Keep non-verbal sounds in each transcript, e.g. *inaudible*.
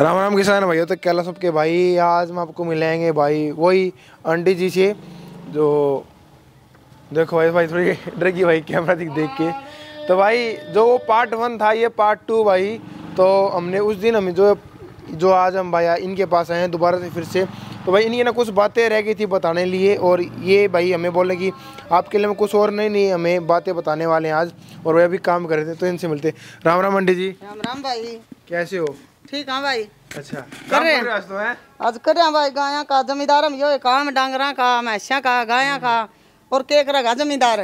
राम राम किसान भाइयों तो कहला सबके भाई आज हम आपको मिलेंगे भाई वही आंटी जी से जो देखो भाई भाई थोड़ी *laughs* डर गई भाई कैमरा दिख देख के तो भाई जो वो पार्ट वन था ये पार्ट टू भाई तो हमने उस दिन हमें जो जो आज हम भाई इनके पास आए हैं दोबारा से फिर से तो भाई इनकी ना कुछ बातें रह गई थी बताने लिए और ये भाई हमें बोले कि आपके लिए कुछ और नहीं नहीं हमें बातें बताने वाले हैं आज और वह अभी काम कर रहे थे तो इनसे मिलते राम राम आंटी जी राम राम भाई कैसे हो ठीक हाँ भाई अच्छा कर रहे तो, हैं आज कर रहे हैं भाई गाया का जमींदार हम यो काम डांगरा का मैशा का गाय का हम्म। और के करा जमींदार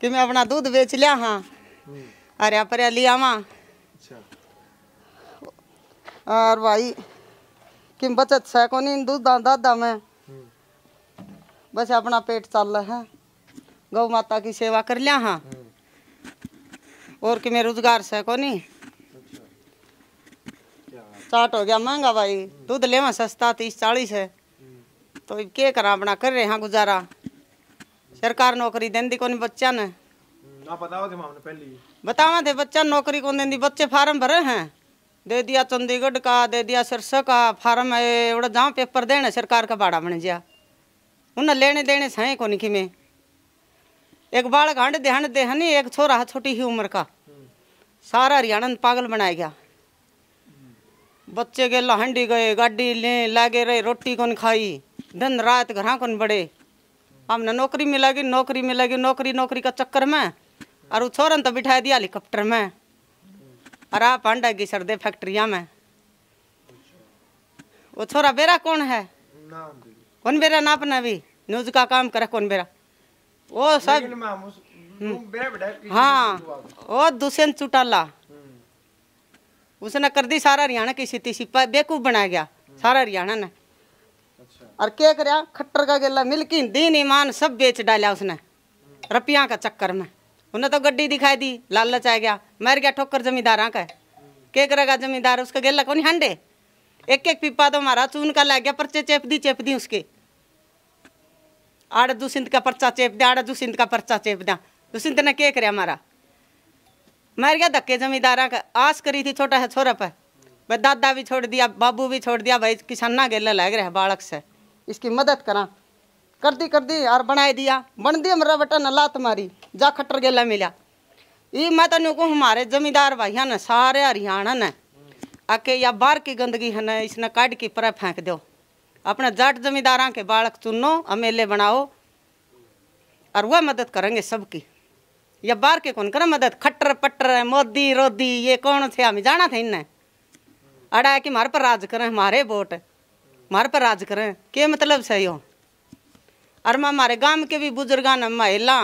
कि मैं अपना दूध बेच लिया हाँ हम्म। अरे पर लिया वहाँ अच्छा। और भाई कि बचत से को नहीं दूध दादा मैं हम्म। बस अपना पेट चल रहा है गौ माता की सेवा कर लिया हाँ और कि मैं रोजगार से को नहीं स्टार्ट हो गया महंगा भाई दूध लेवा सस्ता तीस चालीस है तो के करा अपना कर रहे हैं गुजारा सरकार नौकरी दी को बच्चा ने बतावा थे बच्चा नौकरी कौन दें बच्चे फार्म भरे हैं दे दिया चंडीगढ़ का दे दिया सिरसा का फार्म है उड़ा जहाँ पेपर देने सरकार का भाड़ा बन गया उन्हें लेने देने सही को निकी में एक बालक हंड देहन देहनी एक छोरा छोटी ही उम्र का सारा हरियाणा पागल बनाया गया बच्चे के हंडी गए गाड़ी ले लागे रहे रोटी कौन खाई दिन रात घर कौन बड़े हमने नौकरी मिलेगी नौकरी मिलेगी नौकरी नौकरी का चक्कर में और वो छोरन तो बिठा दिया हेलीकॉप्टर में और आप अंडा की दे फैक्ट्रिया में वो छोरा बेरा कौन है कौन बेरा ना अपना भी न्यूज का काम करे कौन बेरा वो सब हम्म। हाँ वो दुष्यंत चुटाला उसने कर दी सारा हरियाणा की स्थिति सी बेकूफ बनाया गया सारा हरियाणा ने अच्छा। और क्या कर खट्टर का गेला मिलकी दीन ईमान सब बेच डाला उसने रुपया का चक्कर में उन्हें तो गड्डी दिखाई दी लालच आ गया मर गया ठोकर जमींदारा का के करेगा जमींदार उसका गेला कौन हंडे एक एक पिपा तो मारा चून का लग गया पर्चे चेप दी चेप दी उसके आड़ दुसिंत का पर्चा चेप दिया आड़ दुसिंत का पर्चा चेप दिया दुसिंत ने क्या कराया मारा मर गया धक्के जमींदारा का आस करी थी छोटा है छोरा पर भाई दादा भी छोड़ दिया बाबू भी छोड़ दिया भाई किसाना गेला लग रहा है बालक से इसकी मदद करा कर दी कर दी यार बनाए दिया बन दिया मेरा बेटा न लात मारी जा खट्टर गेला मिला ये मैं तो नुकू हमारे जमींदार भाइया ने सारे हरियाणा ने आके या बाहर की गंदगी है ना इसने काट के पर फेंक दो अपने जाट जमींदारा के बालक चुनो अमेले बनाओ और वह मदद करेंगे सबकी या बार के कौन करे मदद खट्टर पट्टर मोदी रोदी ये कौन थे हमें जाना थे इन्हें अड़ा है कि मार पर राज करें हमारे वोट मार पर राज करें के मतलब सही हो अरे मैं हमारे गांव के भी बुजुर्गान महिला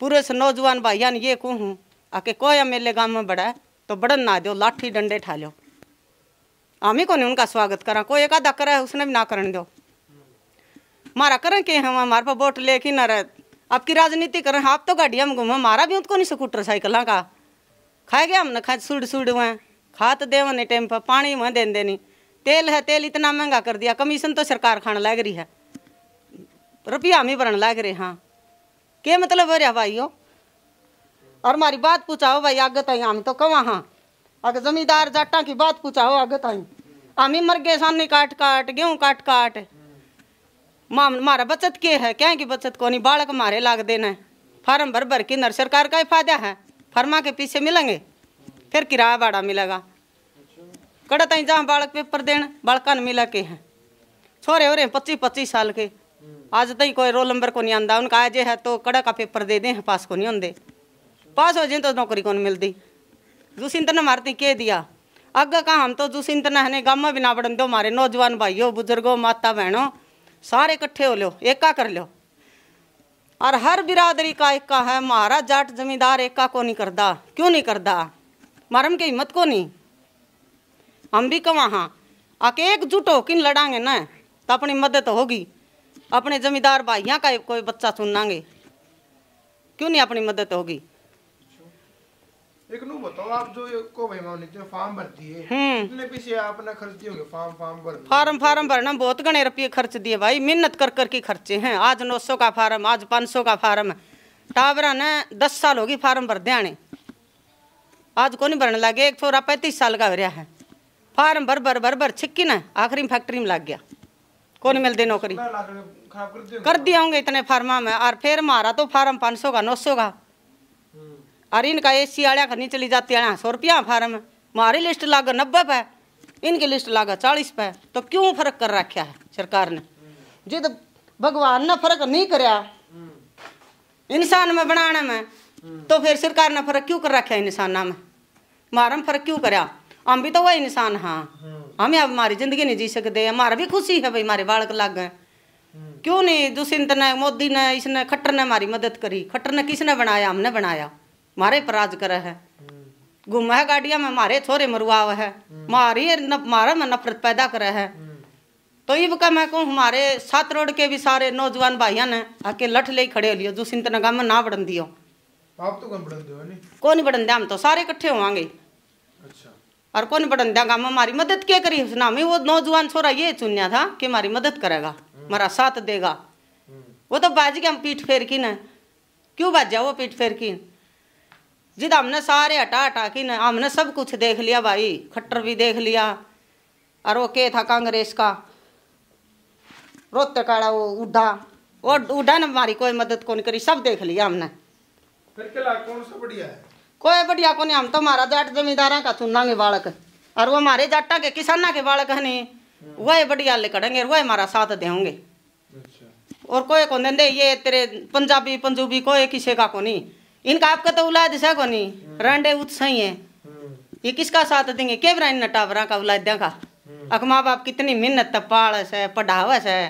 पुरुष नौजवान यान ये कहूँ आके कोई एम एल गाँव में बड़ा तो बड़न ना दो लाठी डंडे ठा लो हम ही कौन उनका स्वागत करा कोई एक आधा करा है उसने भी ना करने दो मारा करें कि हम हमारे पर वोट लेके अरे आपकी राजनीति कर रहे हैं आप तो गाड़ी हम घूमे मारा भी उनको नहीं स्कूटर साइकिल का खाए गया हमने खाए सुड़ सुड़ हुए खाद देव नहीं टाइम पर पानी वहाँ देन देनी तेल है तेल इतना महंगा कर दिया कमीशन तो सरकार खाने लग रही है रुपया हम ही भरने लग रहे हाँ के मतलब हो रहा भाई हो और हमारी बात पूछा हो भाई आगे ताई हम तो कवा हाँ अगर जमींदार जाटा की बात पूछा हो आगे ताई हम ही मर गए सानी काट काट गेहूँ काट काट मारा बचत के है क्या की बचत को नहीं बालक मारे लाग देना है फार्म भर भर के नर सरकार का ही फायदा है फार्मा के पीछे मिलेंगे फिर किराया भाड़ा मिलेगा कड़ा तीन जहाँ बालक पेपर देना बालकन मिला के हैं छोरे हो रहे हैं पच्चीस पच्चीस साल के आज तक कोई रोल नंबर को नहीं आंदा उनका आज है तो कड़ा का पेपर दे दें पास को नहीं आंदे पास हो जाए तो नौकरी कौन मिलती जूसिंत ने मारती के दिया अग कहा हम तो जूसिंत ने गामा बिना बड़न दो मारे नौजवान भाइयों बुजुर्गों माता बहनों सारे इकट्ठे हो लो एका कर लो और हर बिरादरी का एक है महाराज जाट जमींदार एका को नहीं करता क्यों नहीं करता मरम की हिम्मत को नहीं हम भी कमा हाँ आके एकजुट हो किन लड़ांगे ना तो अपनी मदद होगी अपने जमींदार भाइयों का कोई बच्चा सुनांगे क्यों नहीं अपनी मदद होगी एक नु बताओ आप जो को भाई माने जो फार्म भरती है कितने हम्म। पैसे आपने खर्च दिए होंगे फार्म फार्म भर फार्म फार्म भरना बहुत गणे रुपए खर्च दिए भाई मेहनत कर कर के खर्चे हैं आज 900 का फार्म आज 500 का फार्म टावरा ने 10 साल होगी फार्म भर दियाने आज को नहीं भरने लगे एक छोरा 35 साल का हो रहा है फार्म भर भर भर भर छिक्की ना आखिरी फैक्ट्री में लग गया कौन मिल दे नौकरी कर दिया होंगे इतने फार्मा में और फिर मारा तो फार्म 500 का 900 का अरे इनका ए सी आड़ा खनी चली जाती है सौ रुपया फार्म हमारी लिस्ट लागा नब्बे पे इनकी लिस्ट लागा चालीस पे तो क्यों फर्क कर रखा है सरकार ने जो तो भगवान ने फर्क नहीं कर इंसान में बनाने में तो फिर सरकार ने फर्क क्यों कर रखा है इंसाना में मारा में फर्क क्यों कर हम भी तो वही इंसान हाँ हम अब हमारी जिंदगी नहीं जी सकते हमारा भी खुशी है भाई हमारे बालक लाग है क्यों नहीं दुष्यंत ने मोदी ने इसने खट्टर ने हमारी मदद करी खट्टर ने किसने बनाया हमने बनाया मारे पर राज कर है गुम है गाड़िया में मारे छोरे मरुआ है मारी मारा में नफरत पैदा कर है तो इब का मैं कहूँ हमारे सात रोड के भी सारे नौजवान भाइया ने आके लठ ले खड़े लियो जो सिंत नगा में ना बढ़न दियो आप तो कौन बढ़न दियो कौन बढ़न दिया हम तो सारे इकट्ठे हो अच्छा और कौन बढ़न दिया गाँव में हमारी मदद क्या करी उस नाम वो नौजवान छोरा ये चुनिया था कि हमारी मदद करेगा हमारा साथ देगा हम्म। वो तो बाज गया हम पीठ फेर की न क्यों बाजा वो पीठ फेर की जिद हमने सारे हटा हटा कि हमने सब कुछ देख लिया भाई खट्टर भी देख लिया और वो के था कांग्रेस का रोते काड़ा वो उड़ा वो उड़ा ने हमारी कोई मदद कौन करी सब देख लिया हमने कौन सा बढ़िया है कोई बढ़िया कौन हम तो हमारा जाट जमींदारा का चुनांगे बालक और वो हमारे जाटा के किसाना के बालक है नहीं वही बढ़िया ले करेंगे वही हमारा साथ देंगे अच्छा। और कोई कौन दे ये तेरे पंजाबी पंजूबी कोई किसी का को नहीं इनका आपका तो औलाद को नहीं रंडे उत्साही है हम्म। हम्म। ये किसका साथ देंगे के बरा इन टावरा का औलाद देखा हम्म। अख माँ बाप कितनी मिन्नत पाड़स है पढ़ावस है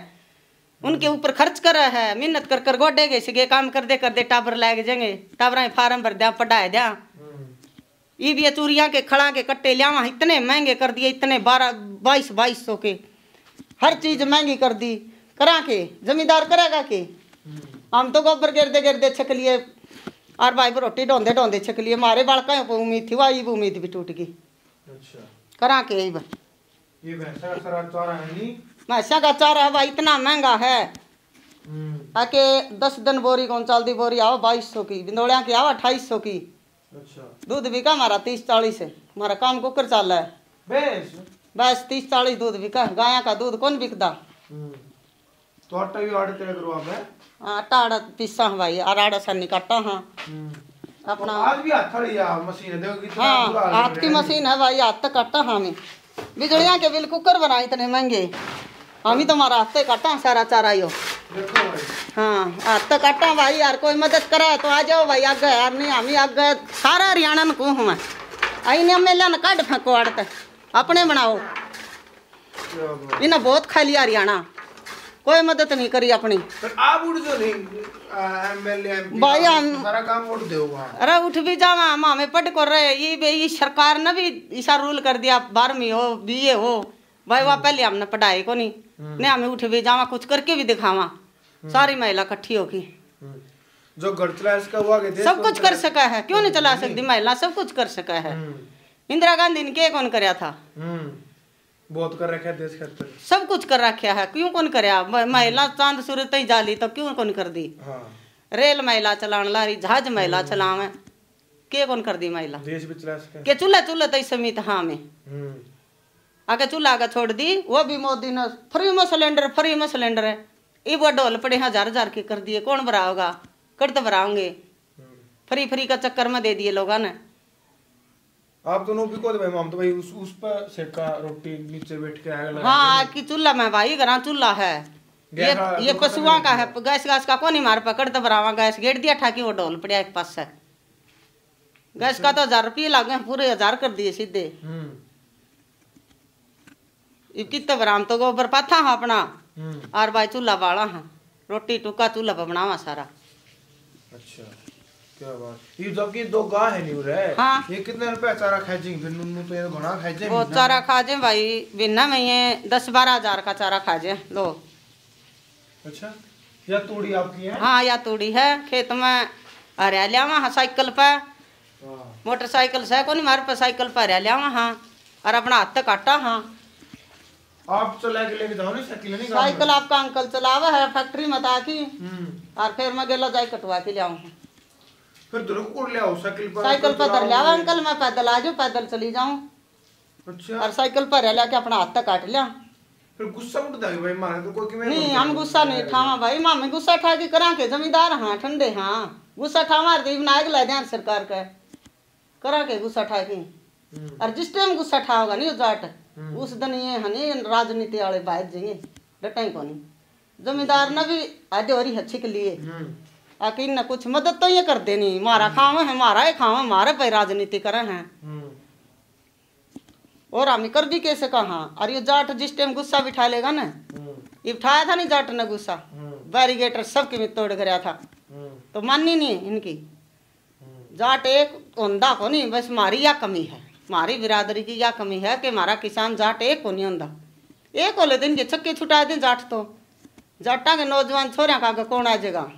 उनके ऊपर खर्च कर रहा है मिन्नत कर कर गोडे गए सके काम कर दे कर दे टाबर लाग जाएंगे टावरा फार्म भर दिया पढ़ाए दिया ये भी चूरिया के खड़ा के कट्टे लियावा इतने महंगे कर दिए इतने बारह बाईस बाईस सौ के हर चीज महंगी कर दी करा के जमींदार करेगा के हम तो गोबर गिरते गिरते छक लिए और भाई रोटी डोंदे डोंदे छिक लिए मारे का उम्मीद थी वही उम्मीद भी टूट गई अच्छा करा के यही बन ये भैंसा का चारा है नहीं का चारा है भाई इतना महंगा है हम्म। आके दस दिन बोरी कौन चलती बोरी आओ बाईस सौ की बिंदोड़िया की आओ अट्ठाईस सौ की अच्छा। दूध भी का हमारा तीस चालीस है हमारा काम कुकर चल रहा है बस तीस चालीस दूध भी का गाय का दूध कौन बिकता हम्म। तो आटा भी आड़ तेरे करवा ಆಡತೆ आटा आड़ ಆಟ ಆಡ भाई ಹವಾಯಿ आड़ ಸನ್ನಿ निकाटा हाँ अपना आज भी हाथ है मशीन है देखो कितना हाँ हाथ की मशीन है भाई हाथ तक हाँ मैं बिजलियाँ के बिल कुकर बनाए इतने महंगे हम ही तुम्हारा हाथ तक काटा सारा चारा यो हाँ हाथ तक काटा भाई यार कोई मदद करे तो आ जाओ भाई आगे यार नहीं हम ही आगे सारा हरियाणा में कूँ हमें आई मेला हमें लिया फेंको आड़ते अपने बनाओ इन्हें बहुत खा लिया हरियाणा कोई मदद नहीं करी अपनी भाई हम अरे उठ भी जावा हम हमें पट कर रहे ये ये सरकार ने भी ईसा रूल कर दिया बारहवीं हो बीए हो भाई वहा हम्म। पहले हमने पढ़ाई को नहीं हम्म। नहीं हमें उठ भी जावा कुछ करके भी दिखावा हम्म। सारी महिला इकट्ठी होगी जो इसका हुआ सब कुछ कर सका है क्यों नहीं चला सकती महिला सब कुछ कर सका है इंदिरा गांधी ने क्या कौन कराया था बहुत कर रखा है देश खातर सब कुछ कर रखा है क्यों कौन करया महिला हम्म। चांद सूर्य तई जाली तो क्यों कौन कर दी हाँ। रेल महिला चलान लारी जहाज महिला हम्म। चलावे के कौन कर दी महिला देश भी चला सके के चूल्हा चूल्हा तई समित हाँ में हम्म। आके चूल्हा आगे छोड़ दी वो भी मोदी ने फ्री में सिलेंडर फ्री में सिलेंडर है ये वो डोल पड़े हजार हजार के कर दिए कौन भरा कट तो भराओगे फ्री फ्री का चक्कर में दे दिए लोगों ने आप तो नोबी को दे भाई माम तो भाई उस उस पर सेका रोटी नीचे बैठ के आग लगा हां की चूल्हा मैं भाई घरा चूल्हा है ये ये पशुआ तो का है गैस गैस का कोनी मार पकड़ तो बरावा गैस गेट दिया था कि वो ढोल पड़िया एक पास है गैस का तो हजार रुपये लागे पूरे हजार कर दिए सीधे हम्म। कित बराम तो गोबर पाथा हाँ अपना हम्म। और भाई चूल्हा वाला है रोटी टुका चूल्हा पर बनावा सारा ये जबकि दो है हाँ ये कितने तो तो दस बारह हजार का चारा खाजे लो अच्छा तूड़ी आपकी है हाँ या तूड़ी है खेत में हरियालिया वहाँ साइकिल पे हाँ। मोटरसाइकिल से को मार पे साइकिल पे लिया वहाँ और अपना हाथ तो काटा हाँ आप चला के लेके जाओ साइकिल आपका अंकल चलावा है फैक्ट्री में ताकि हम्म। और फिर मैं गेला जाए कटवा के लिया हूँ फिर दुर्गपुर ले आओ साइकिल पर साइकिल पर धर लिया अंकल मैं पैदल आ जाऊँ पैदल चली जाऊँ अच्छा और साइकिल पर रह लिया अपना हाथ तक काट लिया फिर गुस्सा उठ जाएगा भाई मारा तो कोई नहीं हम गुस्सा नहीं ठावा भाई मामे गुस्सा ठा के करा के जमींदार हाँ ठंडे हाँ गुस्सा ठावा रे विनायक ले ध्यान सरकार का करा के गुस्सा ठा के हम्म। और जिस टाइम गुस्सा ठाओगा नहीं हम्म। जाट उस दिन ये हने राजनीति वाले बाहर जाएंगे डटें को नहीं जमींदार ने भी आधे और हच्छे के लिए हम्म। आके इन्हें कुछ मदद तो ये कर देनी मारा हम्म। खाव है मारा ही खाव मारे पे राजनीति कर है हम्म। और हम कर भी कैसे कहा अरे ये जाट जिस टाइम गुस्सा बिठा लेगा ना हम्म। ये बिठाया था नहीं जाट ने गुस्सा बैरिगेटर सबके में तोड़ गया था तो माननी नहीं इनकी जाट एक ओंदा को नहीं बस मारी या कमी है मारी बिरादरी की या कमी है कि मारा किसान जाट एक को नहीं ओंदा एक वाले दिन के छक्के छुटा दें जाट तो जाटा के नौजवान छोरिया का कौन आ जाएगा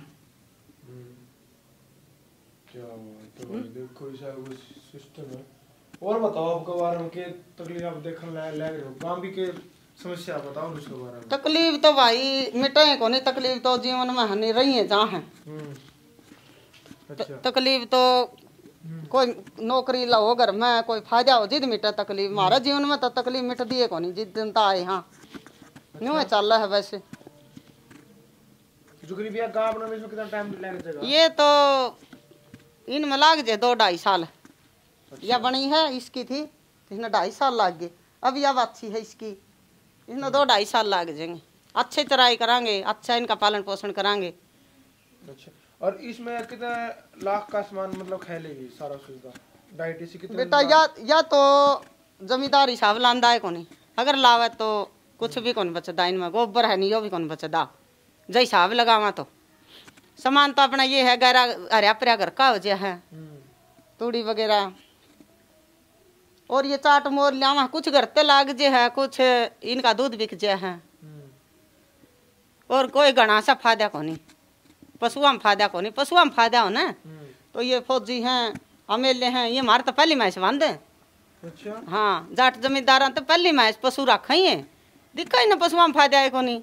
देखो ऐसा सिस्टम है और बताओ आपके बारे में के तकलीफ आप देखने लायक लग रहे हो काम भी के समस्या बताओ उसके बारे में तकलीफ तो भाई मिटाए को नहीं तकलीफ तो जीवन में हने रही है जहां है अच्छा। तकलीफ तो कोई नौकरी लाओ घर में कोई फायदा हो जिद मिटा तकलीफ मारा जीवन में तो तकलीफ मिट दिए को नहीं जिद दिन तो आए हाँ न्यू है चल रहा है वैसे जुगरी भैया काम में इसमें कितना टाइम लग जाएगा ये तो इन में लाग जाए दो ढाई साल अच्छा। यह बनी है इसकी थी तो इसने ढाई साल लाग गए अब यह अच्छी है इसकी इसने दो ढाई साल लाग जाएंगे अच्छे चराई करांगे अच्छा इनका पालन पोषण करांगे अच्छा और इसमें कितने लाख का सामान मतलब खेलेगी सारा सुविधा डाइट कितने बेटा या या तो जमींदार हिसाब लांदा है कोनी अगर लावे तो कुछ भी कौन बचदा इनमें गोबर है नहीं वो भी कौन बचदा जैसा हिसाब लगावा तो सामान तो अपना ये है गहरा हरिया पर घर का हो जाए है तूड़ी वगैरह और ये चाट मोर लिया कुछ ते लाग जे है कुछ इनका दूध बिक जे है और कोई घना सा फायदा को नहीं पशुआ में फायदा को नहीं पशुआ में फायदा हो ना तो ये फौजी हैं अमेले हैं ये मार तो पहली मैच बांधे अच्छा हाँ जाट जमींदार तो पहली मैच पशु रखा ही है दिखा ही ना पशुआ में फायदा है को नहीं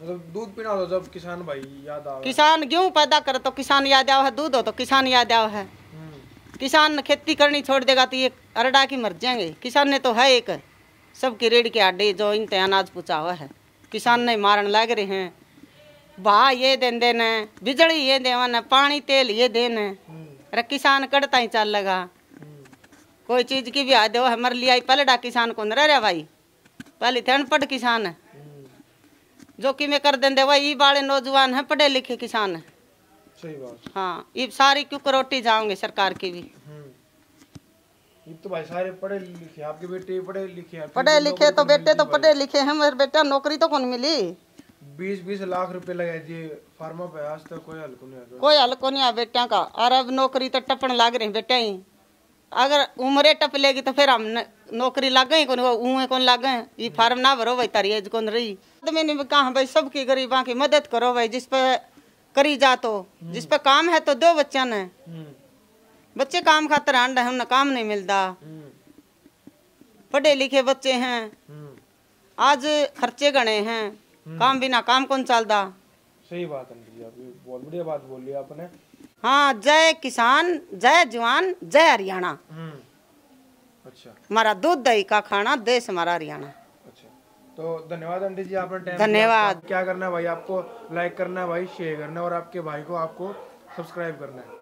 मतलब दूध पीना जब तो किसान भाई याद आओ किसान गेहूँ पैदा करे तो किसान याद आओ है दूध हो तो किसान याद आओ है हम्म। किसान खेती करनी छोड़ देगा तो ये अरडा की मर जाएंगे किसान ने तो है एक सबकी रेड़ के आडे जो इन अनाज पूछा हुआ है किसान ने मारन लग रहे हैं भा ये देन देन है बिजली ये देवन है पानी तेल ये देन है हम्म। अरे किसान कड़ता ही चल लगा हम्म। कोई चीज की भी आ दो मर लिया पहले डा किसान को रह रहा भाई पहले थे अनपढ़ किसान है जो कि मैं कर देंदे वही बाड़े नौजवान हैं पढ़े लिखे किसान है सही बात हाँ ये सारी क्यों करोटी जाओगे सरकार की भी हम्म। तो भाई सारे पढ़े लिखे आपके बेटे पढ़े लिखे पढ़े लिखे तो बेटे तो पढ़े लिखे हैं मेरे तो तो तो बेटा नौकरी तो कौन मिली बीस बीस लाख रुपए लगाए दिए फार्मा पे आज तक कोई हल नहीं कोई हल नहीं है बेटिया का और अब नौकरी तो टपन लाग रही बेटा ही अगर उम्र टप लेगी तो फिर हम नौकरी लाग कौन उहे कौन लाग गए ये फार्म ना भरो भाई तारी एज कौन रही तो मैंने कहा भाई सबकी गरीबा की मदद करो भाई जिस करी जा तो जिस काम है तो दो बच्चा ने बच्चे काम खातर आंडा है उन्हें काम नहीं मिलता पढ़े लिखे बच्चे हैं आज खर्चे गणे हैं काम बिना काम कौन चलता सही बात बहुत बढ़िया बात बोली आपने हाँ जय किसान जय जवान जय हरियाणा हम्म। अच्छा हमारा दूध दही का खाना देश हमारा हरियाणा अच्छा तो धन्यवाद आंटी जी आपने टाइम धन्यवाद क्या करना है भाई आपको लाइक करना है भाई शेयर करना है और आपके भाई को आपको सब्सक्राइब करना है